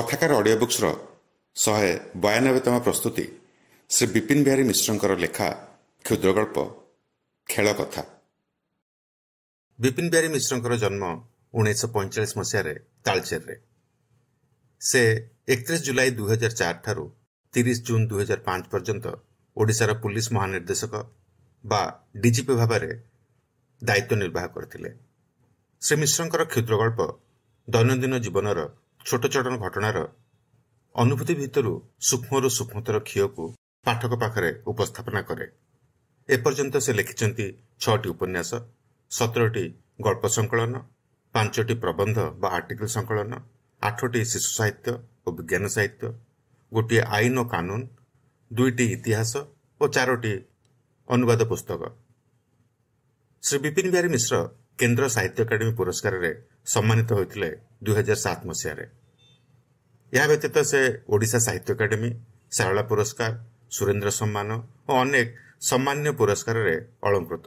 କଥାକାର ଅଡିଓ ବୁକ୍ସର ଶହେ ବୟାନବେତମ ପ୍ରସ୍ତୁତି ଶ୍ରୀ ବିପିନ ବିହାରୀ ମିଶ୍ରଙ୍କର ଲେଖା କ୍ଷୁଦ୍ରଗଳ୍ପ ଖେଳ କଥା ବିପିନ ବିହାରୀ ମିଶ୍ରଙ୍କର ଜନ୍ମ ଉଣେଇଶହ ପଇଁଚାଳିଶ ମସିହାରେ ତାଳଚେରରେ ସେ ଏକତିରିଶ ଜୁଲାଇ ଦୁଇହଜାର ଚାରିଠାରୁ ତିରିଶ ଜୁନ୍ ଦୁଇହଜାର ପାଞ୍ଚ ପର୍ଯ୍ୟନ୍ତ ଓଡ଼ିଶାର ପୁଲିସ୍ ମହାନିର୍ଦ୍ଦେଶକ ବା ଡିଜିପି ଭାବରେ ଦାୟିତ୍ୱ ନିର୍ବାହ କରିଥିଲେ ଶ୍ରୀ ମିଶ୍ରଙ୍କର କ୍ଷୁଦ୍ରଗଳ୍ପ ଦୈନନ୍ଦିନ ଜୀବନର ଛୋଟ ଚଟନ ଘଟଣାର ଅନୁଭୂତି ଭିତରୁ ସୂକ୍ଷ୍ମରୁ ସୂକ୍ଷ୍ମତର କ୍ଷୀୟକୁ ପାଠକ ପାଖରେ ଉପସ୍ଥାପନା କରେ ଏପର୍ଯ୍ୟନ୍ତ ସେ ଲେଖିଛନ୍ତି ଛଅଟି ଉପନ୍ୟାସ ସତରଟି ଗଳ୍ପ ସଂକଳନ ପାଞ୍ଚଟି ପ୍ରବନ୍ଧ ବା ଆର୍ଟିକଲ ସଂକଳନ ଆଠଟି ଶିଶୁ ସାହିତ୍ୟ ଓ ବିଜ୍ଞାନ ସାହିତ୍ୟ ଗୋଟିଏ ଆଇନ ଓ କାନୁନ ଦୁଇଟି ଇତିହାସ ଓ ଚାରୋଟି ଅନୁବାଦ ପୁସ୍ତକ ଶ୍ରୀ ବିପିନ ବିହାରୀ ମିଶ୍ର କେନ୍ଦ୍ର ସାହିତ୍ୟ ଏକାଡେମୀ ପୁରସ୍କାରରେ ସମ୍ମାନିତ ହୋଇଥିଲେ ଦୁଇହଜାର ସାତ ମସିହାରେ ଏହା ବ୍ୟତୀତ ସେ ଓଡ଼ିଶା ସାହିତ୍ୟ ଏକାଡେମୀ ଶାରଳା ପୁରସ୍କାର ସୁରେନ୍ଦ୍ର ସମ୍ମାନ ଓ ଅନେକ ସମ୍ମାନୀୟ ପୁରସ୍କାରରେ ଅଳଙ୍କୃତ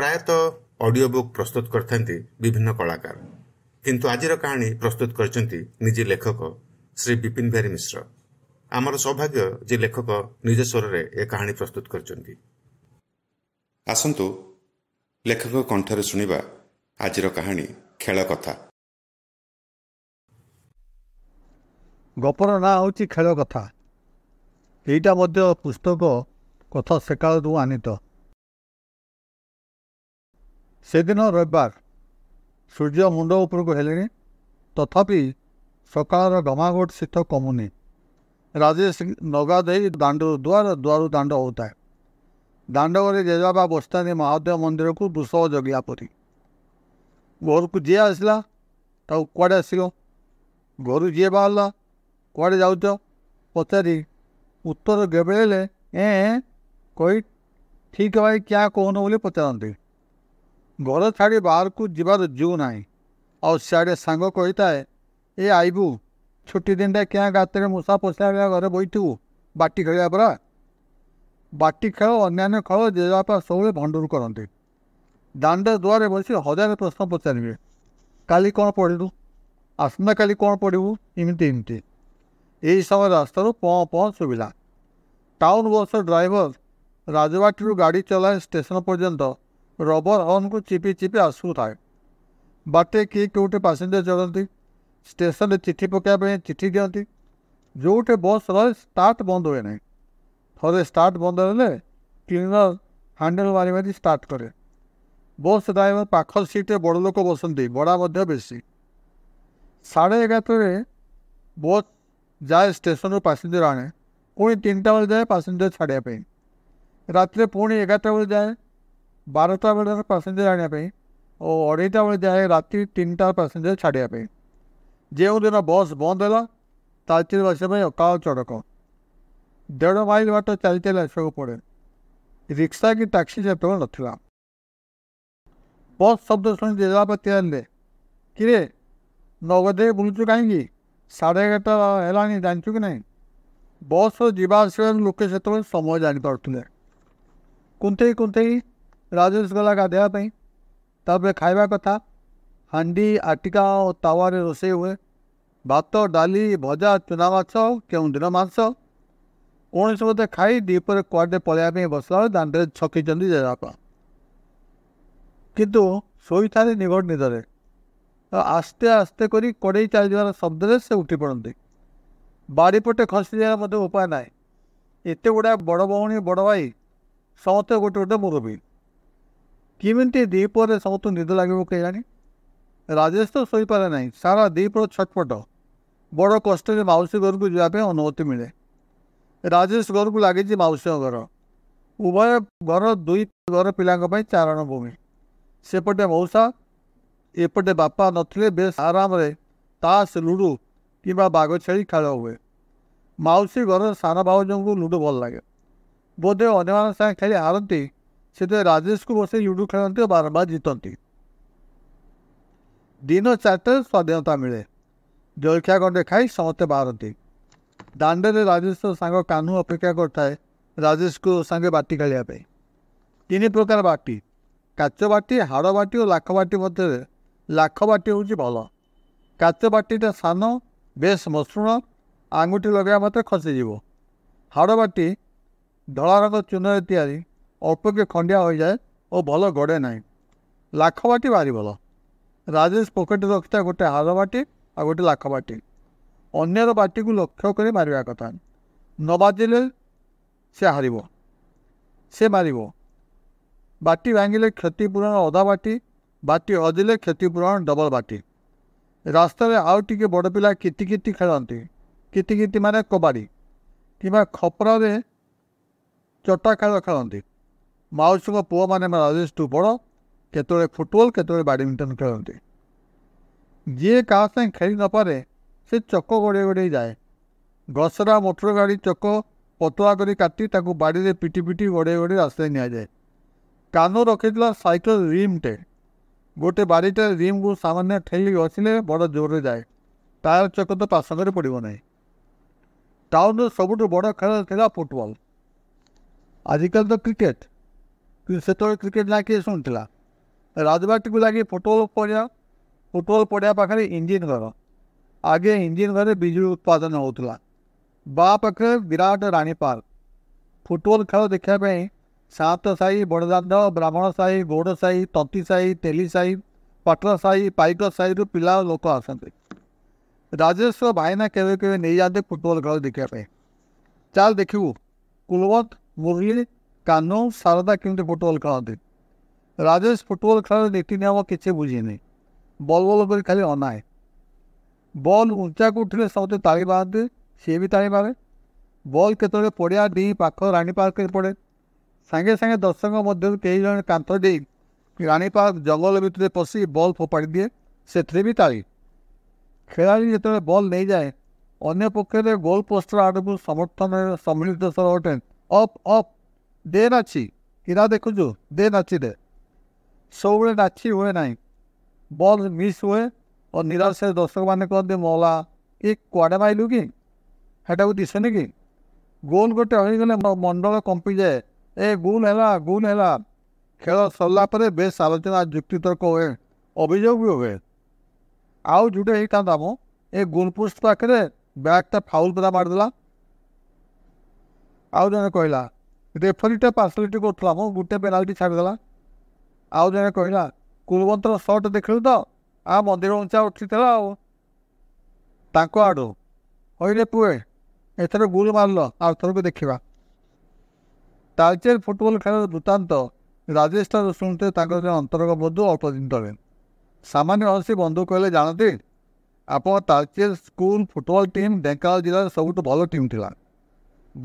ପ୍ରାୟତଃ ଅଡିଓ ବୁକ୍ ପ୍ରସ୍ତୁତ କରିଥାନ୍ତି ବିଭିନ୍ନ କଳାକାର କିନ୍ତୁ ଆଜିର କାହାଣୀ ପ୍ରସ୍ତୁତ କରିଛନ୍ତି ନିଜେ ଲେଖକ ଶ୍ରୀ ବିପିନ ବିହାରୀ ମିଶ୍ର ଆମର ସୌଭାଗ୍ୟ ଯେ ଲେଖକ ନିଜ ସ୍ୱରରେ ଏ କାହାଣୀ ପ୍ରସ୍ତୁତ କରିଛନ୍ତି ଆସନ୍ତୁ ଲେଖକ କଣ୍ଠରେ ଶୁଣିବା ଆଜିର କାହାଣୀ ଖେଳ କଥା ଗପର ନାଁ ହେଉଛି ଖେଳ କଥା ଏଇଟା ମଧ୍ୟ ପୁସ୍ତକ କଥା ସେକାଳରୁ ଆନିତ ସେଦିନ ରବିବାର ସୂର୍ଯ୍ୟ ମୁଣ୍ଡ ଉପରକୁ ହେଲେଣି ତଥାପି ସକାଳର ଗମାଘୋଟ ଶୀତ କମୁନି ରାଜେଶ ନଗା ଦେଇ ଦାଣ୍ଡ ଦୁଆର ଦୁଆରୁ ଦାଣ୍ଡ ହେଉଥାଏ ଦାଣ୍ଡ ଘରେ ଜେଜାବା ବସ୍ତାନୀ ମହାଦେବ ମନ୍ଦିରକୁ ବୃଷ ଜଗିବା ପରି घर को जी आसला तो कड़े आस घर जी बाहर कड़े जाऊ पचार उत्तर गेबड़े ए कोई ठीक भाई क्या कहून बोले पचारती घर छाड़ बाहर को जीवार जीव ना आड़े सांग कही था ए आईबू छुट्टी दिन टाइम क्या गात मूसा पशा घर बैठू बाटी खेल परा बाटी खेल अन्न्य खेल जेजेपा सब भंडूर करती ଦାଣ୍ଡ ଦୁଆରେ ବସି ହଜାରେ ପ୍ରଶ୍ନ ପଚାରିବେ କାଲି କ'ଣ ପଢ଼ିଲୁ ଆସନ୍ତାକାଲି କ'ଣ ପଢ଼ିବୁ ଏମିତି ଏମିତି ଏହି ସମୟ ରାସ୍ତାରୁ ପଁ ପଁ ଶୁଭିଲା ଟାଉନ୍ ବସ୍ର ଡ୍ରାଇଭର ରାଜବାଟୀରୁ ଗାଡ଼ି ଚଲାଇ ଷ୍ଟେସନ ପର୍ଯ୍ୟନ୍ତ ରବର ହର୍ନକୁ ଚିପି ଚିପି ଆସୁଥାଏ ବାଟରେ କିଏ କେଉଁଠି ପାସେଞ୍ଜର ଚଢ଼ନ୍ତି ଷ୍ଟେସନରେ ଚିଠି ପକାଇବା ପାଇଁ ଚିଠି ଦିଅନ୍ତି ଯେଉଁଠି ବସ୍ ରହେ ଷ୍ଟାର୍ଟ ବନ୍ଦ ହୁଏ ନାହିଁ ଥରେ ଷ୍ଟାର୍ଟ ବନ୍ଦ ହେଲେ କ୍ଲିନର ହ୍ୟାଣ୍ଡେଲ୍ ମାରି ମାରି ଷ୍ଟାର୍ଟ କରେ ବସ୍ ଡ୍ରାଇଭର ପାଖ ସିଟ୍ରେ ବଡ଼ ଲୋକ ବସନ୍ତି ଭଡ଼ା ମଧ୍ୟ ବେଶୀ ସାଢ଼େ ଏଗାରଟାରେ ବସ୍ ଯାଏ ଷ୍ଟେସନରୁ ପାସେଞ୍ଜର ଆଣେ ପୁଣି ତିନିଟା ବେଳେ ଯାଏ ପାସେଞ୍ଜର ଛାଡ଼ିବା ପାଇଁ ରାତିରେ ପୁଣି ଏଗାରଟା ବେଳେ ଯାଏ ବାରଟା ବେଳେ ପାସେଞ୍ଜର ଆଣିବା ପାଇଁ ଓ ଅଢ଼େଇଟା ବେଳେ ଯାଏ ରାତି ତିନିଟା ପାସେଞ୍ଜର ଛାଡ଼ିବା ପାଇଁ ଯେଉଁଦିନ ବସ୍ ବନ୍ଦ ହେଲା ତାଳଚିର ବସିବା ପାଇଁ ଅକାଳ ଚଡ଼କ ଦେଢ଼ ମାଇଲ ବାଟ ଚାଲି ଚାଲି ଆସିବାକୁ ପଡ଼େ ରିକ୍ସା କି ଟ୍ୟାକ୍ସି ସେତେବେଳେ ନଥିଲା बहुत शब्द शुणी देवा पर तिरंदे किरे नौगदे बुलू कहीं साढ़े एगार है जानचु कि तो नहीं बस सो लोक से समय जान पारे कुंते कुंथे राजेश गला का खावा कथा हाँ आटिका और तावार रोसे हुए भात डाली भजा चुना माछ के मांस କୌଣସି ମୋତେ ଖାଇ खाई दीपर ପଳାଇବା ପାଇଁ बस ବେଳେ ଦାଣ୍ଡରେ ଛକିଛନ୍ତି কিন্তু ଶୋଇଥାନ୍ତି ନିଘଟ ନିଦରେ ତ ଆସ୍ତେ ଆସ୍ତେ କରି କଡ଼େଇ ଚାଲିଯିବାର ଶବ୍ଦରେ ସେ ଉଠି ପଡ଼ନ୍ତି ବାରିପଟେ ଖସିଯିବାର ମଧ୍ୟ ଉପାୟ ନାହିଁ ଏତେ ଗୁଡ଼ାଏ ବଡ଼ ଭଉଣୀ ବଡ଼ ଭାଇ ସମସ୍ତେ ଗୋଟେ ଗୋଟେ ମୁରବୀ କେମିତି ଦ୍ୱିପହରେ ସମସ୍ତଙ୍କୁ ନିଦ ଲାଗିବ କେଜାଣି ରାଜେଶ ତ ଶୋଇପାରେ ନାହିଁ ସାରା ଦ୍ୱିପହର ଛଟପଟ ବଡ଼ କଷ୍ଟରେ ମାଉସୀ ଘରକୁ ଯିବା ପାଇଁ ଅନୁମତି ମିଳେ ରାଜେଶ ଘରକୁ ଲାଗିଛି ମାଉସୀଙ୍କ ଘର ଉଭୟ ଘର ଦୁଇ ଘର ପିଲାଙ୍କ ପାଇଁ ଚାରଣ ଭୂମି ସେପଟେ ମଉସା ଏପଟେ ବାପା ନଥିଲେ ବେଶ୍ ଆରାମରେ ତାସ୍ ଲୁଡ଼ୁ କିମ୍ବା ବାଘ ଛେଳି ଖେଳ ହୁଏ ମାଉସୀ ଘରର ସାନ ଭାଉଜଙ୍କୁ ଲୁଡ଼ୁ ଭଲ ଲାଗେ ବୋଧେ ଅନ୍ୟମାନଙ୍କ ସାଙ୍ଗେ ଖେଳି ହାରନ୍ତି ସେଥିରେ ରାଜେଶକୁ ବସାଇ ଲୁଡ଼ୁ ଖେଳନ୍ତି ଓ ବାରମ୍ବାର ଜିତନ୍ତି ଦିନ ଚାରିଟାରେ ସ୍ୱାଧୀନତା ମିଳେ ଜଳଖିଆ ଗଣ୍ଡେ ଖାଇ ସମସ୍ତେ ବାହାରନ୍ତି ଦାଣ୍ଡରେ ରାଜେଶର ସାଙ୍ଗ କାହ୍ନୁ ଅପେକ୍ଷା କରିଥାଏ ରାଜେଶକୁ ସାଙ୍ଗେ ବାଟି ଖେଳିବା ପାଇଁ ତିନି ପ୍ରକାର ବାଟି କାଚ ବାଟି ହାଡ଼ ବାଟି ଓ ଲାଖ ବାଟି ମଧ୍ୟରେ ଲାଖ ବାଟି ହେଉଛି ଭଲ କାଚ ବାଟିଟା ସାନ ବେଶ୍ ମସୃଣ ଆଙ୍ଗୁଠି ଲଗାଇବା ମାତ୍ରେ ଖସିଯିବ ହାଡ଼ ବାଟି ଧଳା ରଙ୍ଗ ଚୂନରେ ତିଆରି ଅଳ୍ପକେ ଖଣ୍ଡିଆ ହୋଇଯାଏ ଓ ଭଲ ଗଡ଼େ ନାହିଁ ଲାଖ ବାଟି ଭାରି ଭଲ ରାଜେଶ ପକେଟରେ ରଖିଥିବା ଗୋଟେ ହାଡ଼ ବାଟି ଆଉ ଗୋଟେ ଲାଖ ବାଟି ଅନ୍ୟର ବାଟିକୁ ଲକ୍ଷ୍ୟ କରି ମାରିବା କଥା ନ ବାଜିଲେ ସେ ହାରିବ ସେ ମାରିବ बाटी भांगे क्षतिपूरण अधा बाटी बाटी हजिले क्षतिपूरण डबल बाटी रास्त आउ टे बड़ पिला किति खेलती कित मान कबाड़ी कि खपर में चटा खेल खेलती मौसम पु मान राजेश बड़ केत फुटबल केत बैडमिंटन खेलती जी का खेली नपे से चक गोड़े गोड़े जाए घसरा मोटर गाड़ी चक पतुआ करी काटी बाड़ी पिटी पिटी गोड़े गोड़े रास्ते निया जाए কানো রখিলা সাইকেল রিমটে গোটে বাড়িটা রিমକୁ ସାମାନ୍ୟ ଠେଲି ଘଷିଲେ ବଡ଼ ଜୋରରେ ଯାଏ ଟାୟାର ଚକ ତ ପାସଙ୍ଗରେ ପଡ଼ିବ ନାହିଁ ଟାଉନ୍ର ସବୁଠୁ ବଡ଼ ଖେଳ ଥିଲା ଫୁଟବଲ୍ ଆଜିକାଲି ତ କ୍ରିକେଟ୍ ସେତେବେଳେ କ୍ରିକେଟ୍ ନା କିଏ ଶୁଣିଥିଲା ରାଜବାଟୀକୁ ଲାଗି ଫୁଟବଲ୍ ପଡ଼ିଆ ଫୁଟବଲ୍ ପଡ଼ିଆ ପାଖରେ ଇଞ୍ଜିନ୍ ଘର ଆଗେ ଇଞ୍ଜିନ୍ ଘରେ ବିଜୁଳି ଉତ୍ପାଦନ ହେଉଥିଲା ବା ପାଖରେ ବିରାଟ ରାଣୀ ପାର୍କ ଫୁଟବଲ୍ ଖେଳ ଦେଖିବା ପାଇଁ ସାତ ସାହି ବଡ଼ଦାଣ୍ଡ ବ୍ରାହ୍ମଣ ସାହି ଗୌଡ଼ ସାହି ତନ୍ତୀ ସାହି ତେଲି ସାହି ପାଟଣା ସାହି ପାଇକ ସାହିରୁ ପିଲା ଲୋକ ଆସନ୍ତି ରାଜେଶର ଭାଇନା କେବେ କେବେ ନେଇଯାଆନ୍ତି ଫୁଟବଲ୍ ଖେଳ ଦେଖିବା ପାଇଁ ଚାଲ ଦେଖିବୁ କୁଲବତ ମୁରଲୀ କାହ୍ନୁ ଶାରଦା କେମିତି ଫୁଟବଲ୍ ଖେଳନ୍ତି ରାଜେଶ ଫୁଟବଲ୍ ଖେଳର ନୀତି ନିୟମ କିଛି ବୁଝିନି ବଲ୍ ବଲ୍ କରି ଖାଲି ଅନାଏ ବଲ୍ ଉଞ୍ଚାକୁ ଉଠିଲେ ସମସ୍ତେ ତାଳି ମାରନ୍ତି ସିଏ ବି ତାଳି ମାରେ ବଲ୍ କେତେବେଳେ ପଡ଼ିଆ ଡି ପାଖ ରାଣୀ ପାର୍କରେ ପଡ଼େ ସାଙ୍ଗେ ସାଙ୍ଗେ ଦର୍ଶକଙ୍କ ମଧ୍ୟରୁ କେହି ଜଣେ କାନ୍ଥ ଦେଇ ରାଣୀପାଳ ଜଙ୍ଗଲ ଭିତରେ ପଶି ବଲ୍ ଫୋପାଡ଼ି ଦିଏ ସେଥିରେ ବି ତାଳି ଖେଳାଳି ଯେତେବେଳେ ବଲ୍ ନେଇଯାଏ ଅନ୍ୟ ପକ୍ଷରେ ଗୋଲ୍ ପୋଷ୍ଟର ଆଡ଼କୁ ସମର୍ଥନରେ ସମ୍ମିଳିତ ସ୍ୱର ଅଟେ ଅପ୍ ଅପ୍ ଦେ ନାଛି କିରା ଦେଖୁଛୁ ଦେ ନାଚି ଦେ ସବୁବେଳେ ନାଚି ହୁଏ ନାହିଁ ବଲ୍ ମିସ୍ ହୁଏ ଓ ନିରାଶ ଦର୍ଶକମାନେ କହନ୍ତି ମଲା ଏ କୁଆଡ଼େ ମାଇଲୁ କି ହେଟାକୁ ଦିଶେନି କି ଗୋଲ୍ ଗୋଟେ ହେଇଗଲେ ମଣ୍ଡଳ କମ୍ପିଯାଏ એ গুণ হেলা গুণ হেলা ଖେଳ ସରିଲା ପରେ ବେଶ୍ ଆଲୋଚନା ଯୁକ୍ତିତର୍କ ହୁଏ ଅଭିଯୋଗ ବି ହୁଏ ଆଉ ଯେଉଁଟା ହେଇଥାନ୍ତା ମୁଁ ଏ ଗୁଣପୁଷ୍ଟ ପାଖରେ ବ୍ୟାଟ୍ଟା ଫାଉଲ୍ ପୁରା ମାରିଦେଲା ଆଉ ଜଣେ କହିଲା ରେଫରିଟା ପାର୍ସଲିଟି କରୁଥିଲା ମୁଁ ଗୋଟେ ପେନାଲ୍ଟି ଛାଡ଼ିଦେଲା ଆଉ ଜଣେ କହିଲା କୁଲବନ୍ତର ସଟ୍ ଦେଖିଲୁ ତ ଆ ମନ୍ଦିର ଉଞ୍ଚା ଉଠିଥିଲା ଆଉ ତାଙ୍କ ଆଡ଼ୁ କହିଲେ ପୁଏ ଏଥର ଗୁଲ୍ ମାରିଲ ଆଉ ଥରକୁ ଦେଖିବା ତାଳଚେର ଫୁଟବଲ ଖେଳର ବୃତ୍ତାନ୍ତ ରାଜେଶ ଠାରୁ ଶୁଣୁଥିଲେ ତାଙ୍କର ଜଣେ ଅନ୍ତରଙ୍ଗ ବନ୍ଧୁ ଅଳ୍ପଦିନ ତଳେ ସାମାନ୍ୟ ହସି ବନ୍ଧୁ କହିଲେ ଜାଣନ୍ତି ଆପଣ Talcher school football team Dhenkanal ଜିଲ୍ଲାର ସବୁଠୁ ଭଲ ଟିମ୍ ଥିଲା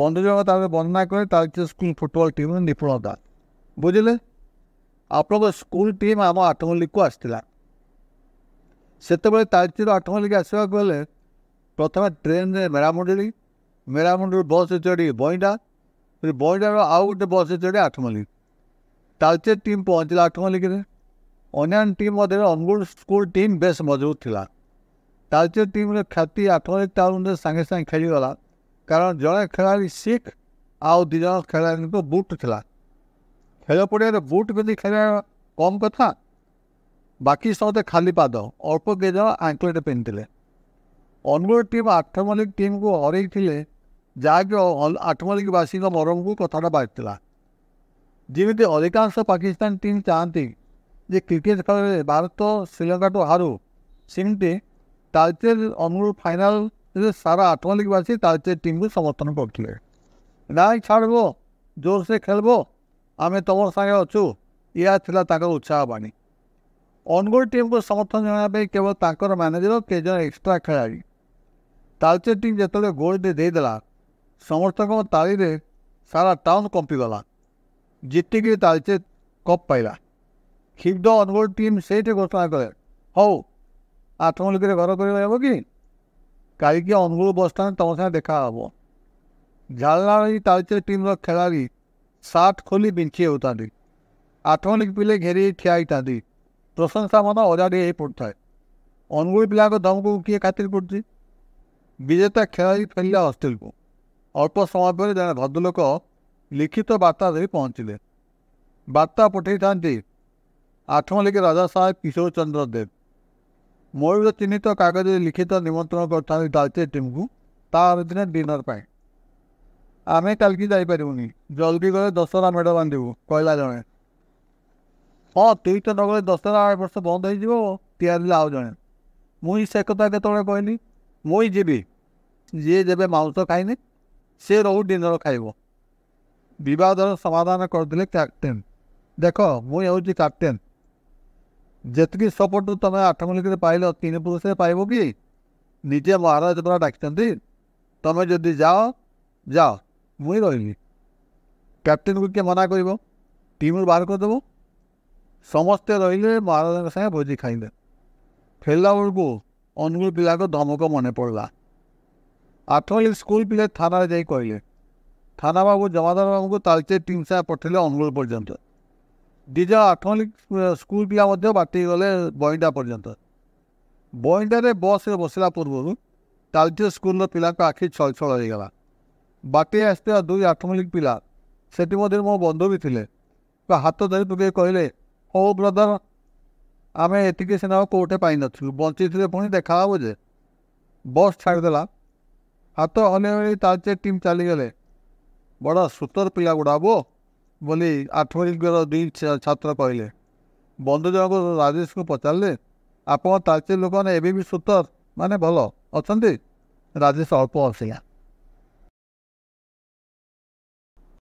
ବନ୍ଧୁ ଜଣକ ତା'ପରେ ବର୍ଣ୍ଣନା କଲେ ତାଳଚେର ସ୍କୁଲ ଫୁଟବଲ ଟିମ୍ର ନିପୁଣତା ବୁଝିଲେ ଆପଣଙ୍କ ସ୍କୁଲ ଟିମ୍ ଆମ ଆଠମଲ୍ଲିକକୁ ଆସିଥିଲା ସେତେବେଳେ ତାଳଚେର ଆଠମଲ୍ଲିକ ଆସିବାକୁ ହେଲେ ପ୍ରଥମେ ଟ୍ରେନ୍ରେ ମେରାମୁଣ୍ଡଳି ମେରାମୁଣ୍ଡଳି ବସ୍ରେ ଚଢ଼ି ବଇଣ୍ଡା ଆଉ ഒരു ബോളിൻ്റെ ഔട്ട് ଆଠ ആട്ടുമലി ତାଳଚେର ଟିମ୍ ପହଞ୍ଚିଲା ଆଠ ମଲିକରେ ଅନ୍ୟାନ୍ୟ ଟିମ୍ ମଧ୍ୟରେ ଅନୁଗୁଳ ସ୍କୁଲ ଟିମ୍ ବେଶ୍ ମଜବୁତ ଥିଲା ତାଳଚେର ଟିମ୍ରେ ଖ୍ୟାତି ଆଠ ଆଠମ ତା ଟାଉନରେ ସାଙ୍ଗେ ସାଙ୍ଗେ ଖେଳିଗଲା କାରଣ ଜଣେ ଖେଳାଳି ଶିଖ୍ ଆଉ ଦୁଇ ଜଣ ଖେଳାଳିଙ୍କ ବୁଟ୍ ଥିଲା ଖେଳ ପଡ଼ିଆରେ ବୁଟ୍ ପିନ୍ଧି ଖେଳିବା କମ୍ କଥା ବାକି ସମସ୍ତେ ଖାଲି ପାଦ ଅଳ୍ପ କେଜଣ ଆଙ୍କଲେଟ୍ ପିନ୍ଧିଥିଲେ ଅନୁଗୁଳ ଟିମ୍ ଆଠ ଲିଗ୍ ଟିମ୍କୁ ହରେଇଥିଲେ ଯାହାକି ಆಟೋಮೆಟಿಕ್ ವಾಸಿಂಗ ମରମକୁ କଥାଟା ବାହାରିଥିଲା ଯେମିତି ଅଧିକାଂଶ ପାକିସ୍ତାନ ଟିମ୍ ଚାହାନ୍ତି ଯେ କ୍ରିକେଟ୍ ଖେଳରେ ଭାରତ ଶ୍ରୀଲଙ୍କାଠୁ ହାରୁ ସେମିତି ତାଳଚେର ଅନୁଗୁଳ ଫାଇନାଲ୍ରେ ସାରା ଆଠମାଲିକ ବାସୀ ତାଳଚେର ଟିମ୍କୁ ସମର୍ଥନ କରୁଥିଲେ ନାଇଁ ଛାଡ଼ିବ ଜୋରସେ ଖେଳିବ ଆମେ ତୁମର ସାଙ୍ଗେ ଅଛୁ ଏହା ଥିଲା ତାଙ୍କର ଉତ୍ସାହ ବାଣୀ ଅନୁଗୁଳ ଟିମ୍କୁ ସମର୍ଥନ ଜଣାଇବା ପାଇଁ କେବଳ ତାଙ୍କର ମ୍ୟାନେଜର କେଜଣ ଏକ୍ସଟ୍ରା ଖେଳାଳି ତାଳଚେର ଟିମ୍ ଯେତେବେଳେ ଗୋଲ୍ଟି ଦେଇଦେଲା ସମସ୍ତଙ୍କ ତାଳିରେ ସାରା ଟାଉନ୍ କମ୍ପିଗଲା ଜିତିକି ତାଳଚେ କପ୍ ପାଇଲା କ୍ଷୁବ୍ଧ ଅନୁଗୁଳ ଟିମ୍ ସେଇଠି ଘୋଷଣା କଲେ ହଉ ଆଠମଲ୍ଲିକରେ ଘର କରିବା ହେବ କି କାଲିକି ଅନୁଗୁଳ ବସ୍ଷ୍ଟାଣ୍ଡ ତୁମ ସାଙ୍ଗେ ଦେଖାହେବ ଝାଲନାଳି ତାଳଚେର ଟିମ୍ର ଖେଳାଳି ସାର୍ଟ ଖୋଲି ବିଞ୍ଚି ହେଉଥାନ୍ତି ଆଠମଲ୍ଲିକ ପିଲେ ଘେରି ଠିଆ ହେଇଥାନ୍ତି ପ୍ରଶଂସା ମନ ଅଜାଡ଼ି ହେଇ ପଡ଼ୁଥାଏ ଅନୁଗୁଳ ପିଲାଙ୍କ ଦମକୁ କିଏ ଖାତିର କରୁଛି ବିଜେତା ଖେଳାଳି ଫେରିଲା ହଷ୍ଟେଲକୁ ଅଳ୍ପ ସମୟ ପରେ ଜଣେ ଭଦ୍ରଲୋକ ଲିଖିତ ବାର୍ତ୍ତା ଦେଇ ପହଞ୍ଚିଲେ ବାର୍ତ୍ତା ପଠାଇଥାନ୍ତି ଆଠମଲ୍ଲିକ ରାଜା ସାହେବ କିଶୋର ଚନ୍ଦ୍ର ଦେବ ମୟୂର ଚିହ୍ନିତ କାଗଜରେ ଲିଖିତ ନିମନ୍ତ୍ରଣ କରିଥାନ୍ତି ତାଳଚେର ଟିମ୍କୁ ତା ଅଧୀନେ ଡିନର୍ ପାଇଁ ଆମେ କାଲିକି ଯାଇପାରିବୁନି ଜଲ୍ଦି ଗଲେ ଦଶହରା ମେଢ଼ ବାନ୍ଧିବୁ କହିଲା ଜଣେ ହଁ ତୁଇ ତ ନଗଲେ ଦଶହରା ଏ ବର୍ଷ ବନ୍ଦ ହେଇଯିବ ତିଆରିଲା ଆଉ ଜଣେ ମୁଇଁ ସେ କଥା କେତେବେଳେ କହିଲି ମୁଇଁ ଯିବି ଯିଏ ଯେବେ ମାଂସ ଖାଇନି ସେ ରହୁ ଡିନର ଖାଇବ ବିବାଦର ସମାଧାନ କରିଦେଲେ କ୍ୟାପ୍ଟେନ୍ ଦେଖ ମୁଁ ହେଉଛି କ୍ୟାପ୍ଟେନ୍ ଯେତିକି ସପୋର୍ଟ ତୁମେ ଆଠମଲ୍ଲିକରେ ପାଇଲ ତିନି ପୁରୁଷରେ ପାଇବ କି ନିଜେ ମହାରାଜ ପରା ଡାକିଛନ୍ତି ତୁମେ ଯଦି ଯାଅ ଯାଅ ମୁଇଁ ରହିଲି କ୍ୟାପ୍ଟେନ୍କୁ କିଏ ମନା କରିବ ଟିମ୍ରୁ ବାହାର କରିଦେବ ସମସ୍ତେ ରହିଲେ ମହାରାଜାଙ୍କ ସାଙ୍ଗେ ଭୋଜି ଖାଇଲେ ଫେରିଲା ବେଳକୁ ଅନୁଗୁଳ ପିଲାଙ୍କ ଧମକ ମନେ ପଡ଼ିଲା ଆଠ ସ୍କୁଲ ପିଲା ଥାନାରେ ଯାଇ କହିଲେ ଥାନାବାବୁ ଜମାଦାର ବାବୁଙ୍କୁ ତାଳଚେର ଟିମ୍ ସାହା ପଠାଇଲେ ଅନୁଗୁଳ ପର୍ଯ୍ୟନ୍ତ ଦିଜ ଆଠମଲ୍ଲିକ ସ୍କୁଲ ପିଲା ମଧ୍ୟ ବାଟିକି ଗଲେ ବଇଣ୍ଡା ପର୍ଯ୍ୟନ୍ତ ବଇଣ୍ଡାରେ ବସ୍ରେ ବସିଲା ପୂର୍ବରୁ ତାଳଚେର ସ୍କୁଲର ପିଲାଙ୍କ ଆଖି ଛଳ ଛଳ ହୋଇଗଲା ବାଟି ଆସିଥିବା ଦୁଇ ଆଠମଲ୍ଲିକ ପିଲା ସେଠି ମଧ୍ୟରେ ମୋ ବନ୍ଧୁ ବି ଥିଲେ ବା ହାତ ଧରି ପକାଇ କହିଲେ ହଉ ବ୍ରଦର ଆମେ ଏତିକି ସିନେମା କେଉଁଠି ପାଇନଥିଲୁ ବଞ୍ଚିଥିଲେ ପୁଣି ଦେଖାହେବ ଯେ ବସ୍ ଛାଡ଼ିଦେଲା ହାତ ଅନେଇ ତାଳଚେର ଟିମ୍ ଚାଲିଗଲେ ବଡ଼ ସୁତର ପିଲା ଗୁଡ଼ାବ ବୋଲି ଆଠମଲ୍ଲିକର ଦୁଇ ଛାତ୍ର କହିଲେ ବନ୍ଧୁ ଜଣକ ରାଜେଶକୁ ପଚାରିଲେ ଆପଣ ତାଳଚେର ଲୋକମାନେ ଏବେ ବି ସୁତର ମାନେ ଭଲ ଅଛନ୍ତି ରାଜେଶ ଅଳ୍ପ ହସିଲା